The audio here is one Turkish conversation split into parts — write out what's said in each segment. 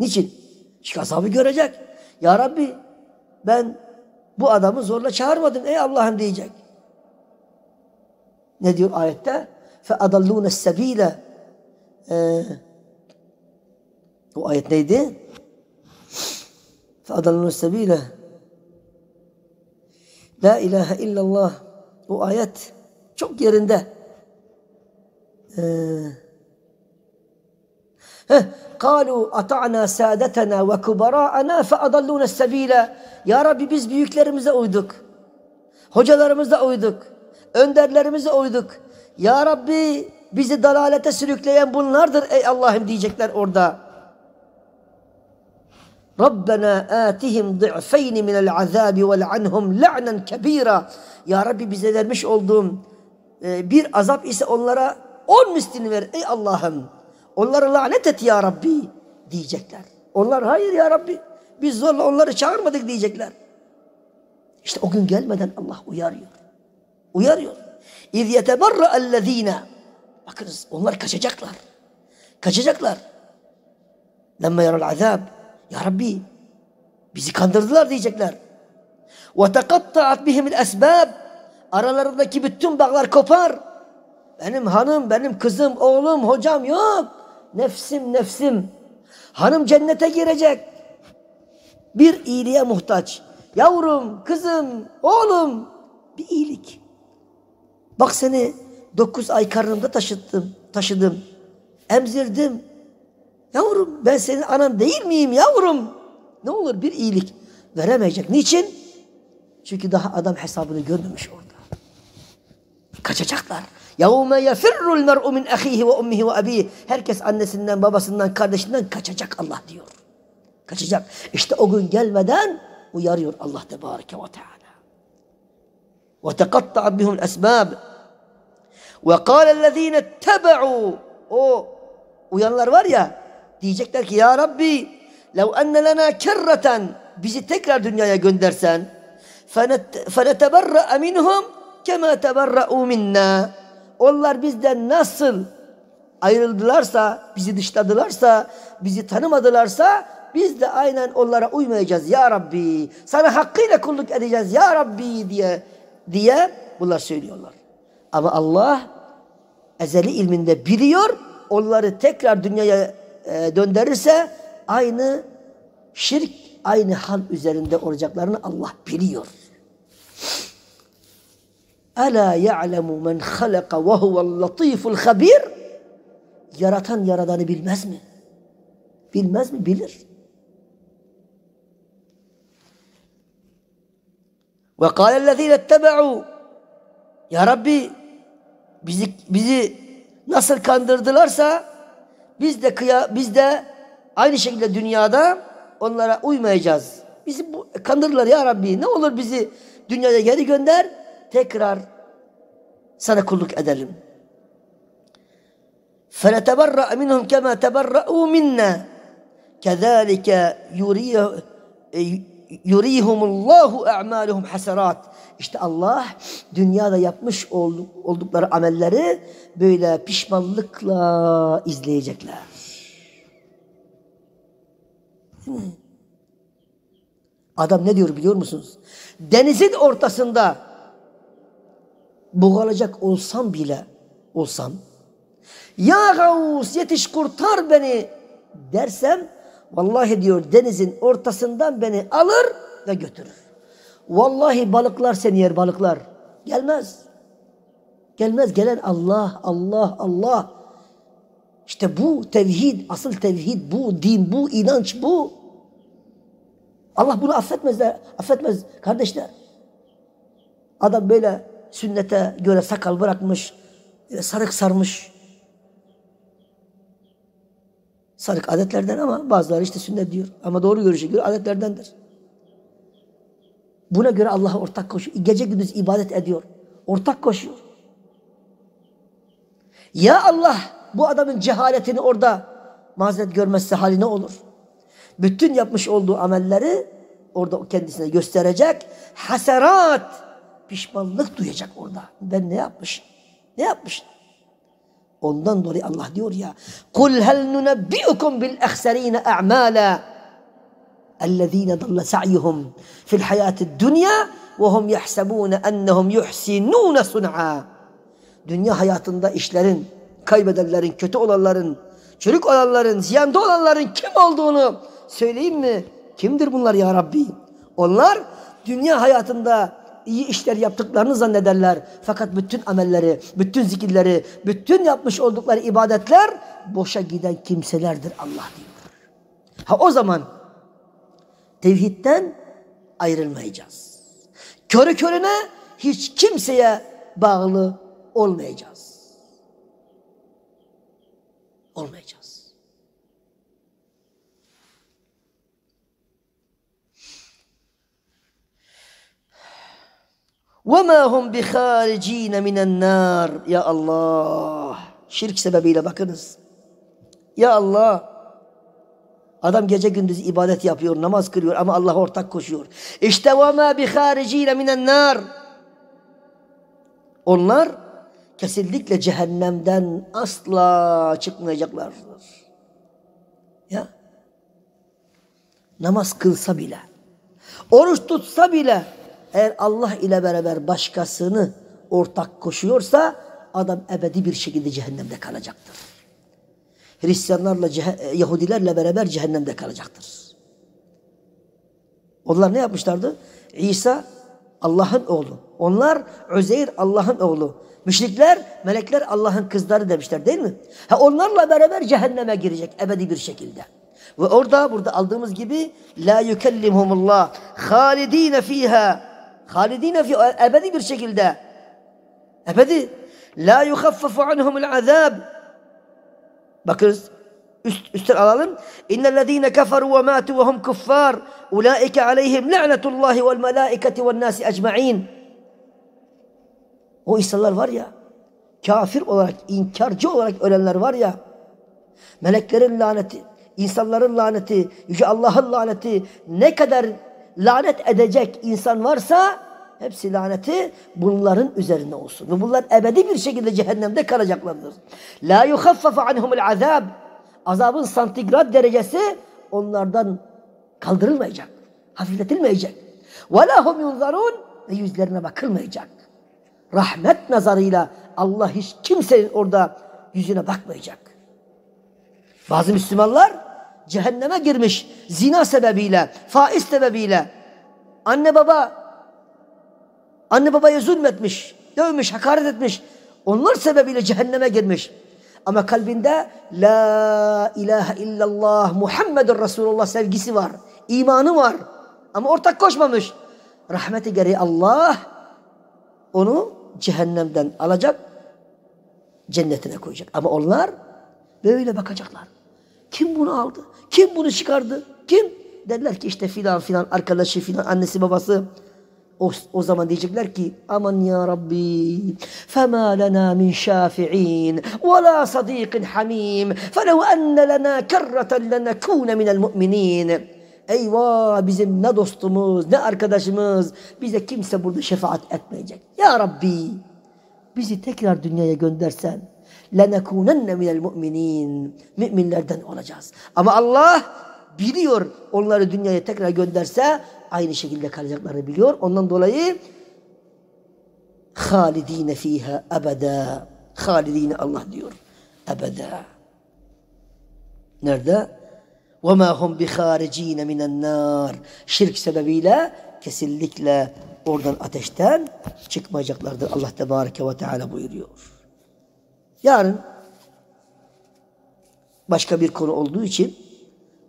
Niçin? Çünkü azabı görecek. Ya Rabbi ben bu adamı zorla çağırmadım ey Allah'ım diyecek. Ne diyor ayette? فَاَضَلُّونَ السَّب۪يلَ ee, bu ayet neydi? فَاَضَلُّونَ السَّب۪يلَ La ilahe illallah. Bu ayet çok yerinde. Eee Kalu ata'na saadetena ve kubara'ana fe adalluna sebile. Ya Rabbi biz büyüklerimize uyduk. Hocalarımıza uyduk. Önderlerimize uyduk. Ya Rabbi bizi dalalete sürükleyen bunlardır ey Allah'ım diyecekler orada. Rabbena atihim du'feyn minel azabi vel anhum la'nen kebira. Ya Rabbi bize vermiş olduğum e, bir azap ise onlara on mislini ver ey Allah'ım. Onları lanet et ya Rabbi diyecekler. Onlar hayır ya Rabbi biz zorla onları çağırmadık diyecekler. İşte o gün gelmeden Allah uyarıyor. Uyarıyor. اِذْ يَتَبَرَّ الَّذ۪ينَ Bakınız onlar kaçacaklar. Kaçacaklar. لَمَّا يَرَ azab Ya Rabbi bizi kandırdılar diyecekler. وَتَقَطَّعَتْ بِهِمِ الْأَسْبَابِ Aralarındaki bütün bağlar kopar. Benim hanım, benim kızım, oğlum, hocam yok. Nefsim nefsim. Hanım cennete girecek. Bir iyiliğe muhtaç. Yavrum, kızım, oğlum. Bir iyilik. Bak seni dokuz ay karnımda taşıttım, taşıdım. Emzirdim. Yavrum ben senin anan değil miyim yavrum? Ne olur bir iyilik veremeyecek. Niçin? Çünkü daha adam hesabını görmemiş orada. Kaçacaklar. يَوْمَ يَفِرُّ الْمَرْءُ مِنْ اَخِيهِ وَاُمِّهِ وَاَب۪يهِ Herkes annesinden, babasından, kardeşinden kaçacak Allah diyor. Kaçacak. İşte o gün gelmeden uyarıyor Allah Tebareke ve Teala. وَتَقَطَّعَ بِهُمْ الْاَسْبَابِ وَقَالَ الَّذ۪ينَ اتَّبَعُوا O uyanlar var ya diyecekler ki Ya Rabbi لَوْ اَنَّ لَنَا كَرَّةً Bizi tekrar dünyaya göndersen فَنَتَبَرَّأَ مِنْهُمْ كَمَا تَبَرَّأُوا مِنَّا onlar bizden nasıl ayrıldılarsa, bizi dışladılarsa, bizi tanımadılarsa biz de aynen onlara uymayacağız ya Rabbi. Sana hakkıyla kulluk edeceğiz ya Rabbi diye diye bunlar söylüyorlar. Ama Allah ezeli ilminde biliyor onları tekrar dünyaya e, döndürürse aynı şirk aynı hal üzerinde olacaklarını Allah biliyor. Ela ya'lemu men halaka ve huvel latiful habir. Yaratan yaradanı bilmez mi? Bilmez mi? Bilir. Ve kâlellezîne ettebe'û Ya Rabbi bizi, bizi nasıl kandırdılarsa biz de kıya, biz de aynı şekilde dünyada onlara uymayacağız. Bizi bu, kandırırlar ya Rabbi. Ne olur bizi dünyaya geri gönder tekrar sana kulluk edelim. فَلَتَبَرَّأَ مِنْهُمْ كَمَا تَبَرَّأُوا مِنَّا كَذَٰلِكَ يُرِيهُمُ اللّٰهُ اَعْمَالُهُمْ حَسَرَاتٍ İşte Allah dünyada yapmış oldukları amelleri böyle pişmanlıkla izleyecekler. Adam ne diyor biliyor musunuz? Denizin ortasında boğalacak olsam bile olsam ya Gavus yetiş kurtar beni dersem vallahi diyor denizin ortasından beni alır ve götürür. Vallahi balıklar seni yer balıklar. Gelmez. Gelmez gelen Allah, Allah, Allah. İşte bu tevhid, asıl tevhid bu, din bu, inanç bu. Allah bunu affetmez de, affetmez kardeşler. Adam böyle sünnete göre sakal bırakmış, e, sarık sarmış. Sarık adetlerden ama bazıları işte sünnet diyor. Ama doğru görüşe göre adetlerdendir. Buna göre Allah'a ortak koşuyor. Gece gündüz ibadet ediyor. Ortak koşuyor. Ya Allah bu adamın cehaletini orada mazeret görmezse hali ne olur? Bütün yapmış olduğu amelleri orada kendisine gösterecek. Haserat pişmanlık duyacak orada. Ben ne yapmışım? Ne yapmışım? Ondan dolayı Allah diyor ya قُلْ هَلْ نُنَبِّئُكُمْ بِالْاَخْسَر۪ينَ اَعْمَالًا اَلَّذ۪ينَ ضَلَّ سَعْيُهُمْ فِي الْحَيَاةِ الدُّنْيَا وَهُمْ يَحْسَبُونَ اَنَّهُمْ يُحْسِنُونَ صُنْعًا Dünya hayatında işlerin, kaybedenlerin, kötü olanların, çürük olanların, ziyanda olanların kim olduğunu söyleyeyim mi? Kimdir bunlar ya Rabbi? Onlar dünya hayatında iyi işler yaptıklarını zannederler. Fakat bütün amelleri, bütün zikirleri, bütün yapmış oldukları ibadetler boşa giden kimselerdir Allah diyor. Ha o zaman tevhidden ayrılmayacağız. Körü körüne hiç kimseye bağlı olmayacağız. وَمَا هُمْ بِخَارِج۪ينَ مِنَ النَّارِ Ya Allah! Şirk sebebiyle bakınız. Ya Allah! Adam gece gündüz ibadet yapıyor, namaz kılıyor ama Allah ortak koşuyor. İşte وَمَا بِخَارِج۪ينَ مِنَ النَّارِ Onlar kesinlikle cehennemden asla çıkmayacaklardır. Ya namaz kılsa bile, oruç tutsa bile, eğer Allah ile beraber başkasını ortak koşuyorsa adam ebedi bir şekilde cehennemde kalacaktır. Hristiyanlarla e, Yahudilerle beraber cehennemde kalacaktır. Onlar ne yapmışlardı? İsa Allah'ın oğlu. Onlar Özeyr Allah'ın oğlu. Müşrikler, melekler Allah'ın kızları demişler değil mi? Ha, onlarla beraber cehenneme girecek ebedi bir şekilde. Ve orada burada aldığımız gibi la yukellimhumullah halidine fiha halidine fi ebedi bir şekilde. Ebedi. La yukhaffafu anhumul azab. Bakınız üst, üstten alalım. İnnellezîne keferu ve mâtu ve hum kuffâr. Ulaike aleyhim la'netullahi vel melâiketi vel Nasi ecma'in. O insanlar var ya, kafir olarak, inkarcı olarak ölenler var ya, meleklerin laneti, insanların laneti, Yüce Allah'ın laneti ne kadar lanet edecek insan varsa hepsi laneti bunların üzerine olsun. Ve bunlar ebedi bir şekilde cehennemde kalacaklardır. La yukhaffafu anhumul azab. Azabın santigrat derecesi onlardan kaldırılmayacak. Hafifletilmeyecek. Ve lahum yunzarun ve yüzlerine bakılmayacak. Rahmet nazarıyla Allah hiç kimsenin orada yüzüne bakmayacak. Bazı Müslümanlar cehenneme girmiş zina sebebiyle, faiz sebebiyle. Anne baba, anne babaya zulmetmiş, dövmüş, hakaret etmiş. Onlar sebebiyle cehenneme girmiş. Ama kalbinde La ilahe illallah Muhammedun Resulullah sevgisi var. imanı var. Ama ortak koşmamış. Rahmeti gereği Allah onu cehennemden alacak cennetine koyacak. Ama onlar böyle bakacaklar. Kim bunu aldı? Kim bunu çıkardı? Kim? Derler ki işte filan filan arkadaşı filan annesi babası. O, o zaman diyecekler ki aman ya Rabbi fema lena min şafi'in ve la sadikin hamim felev enne lena kerreten lenekune minel mu'minin Eyvah bizim ne dostumuz ne arkadaşımız bize kimse burada şefaat etmeyecek. Ya Rabbi bizi tekrar dünyaya göndersen لَنَكُونَنَّ مِنَ الْمُؤْمِنِينَ Müminlerden olacağız. Ama Allah biliyor onları dünyaya tekrar gönderse aynı şekilde kalacaklarını biliyor. Ondan dolayı halidine fiha ebeda. Halidine Allah diyor. Ebeda. Nerede? وَمَا هُمْ بِخَارِج۪ينَ مِنَ النَّارِ Şirk sebebiyle kesinlikle oradan ateşten çıkmayacaklardır. Allah Tebareke ve Teala buyuruyor. Yarın başka bir konu olduğu için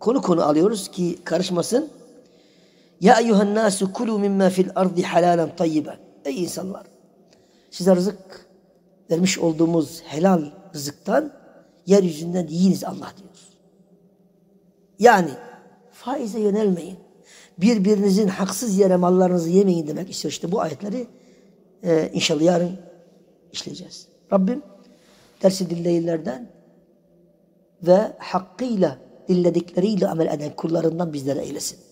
konu konu alıyoruz ki karışmasın. Ya eyyuhen nasu kulu mimma fil ardi halalen tayyiben. Ey insanlar size rızık vermiş olduğumuz helal rızıktan yeryüzünden yiyiniz Allah diyor. Yani faize yönelmeyin. Birbirinizin haksız yere mallarınızı yemeyin demek istiyor. İşte bu ayetleri e, inşallah yarın işleyeceğiz. Rabbim dersi dinleyenlerden ve hakkıyla dinledikleriyle amel eden kullarından bizlere eylesin.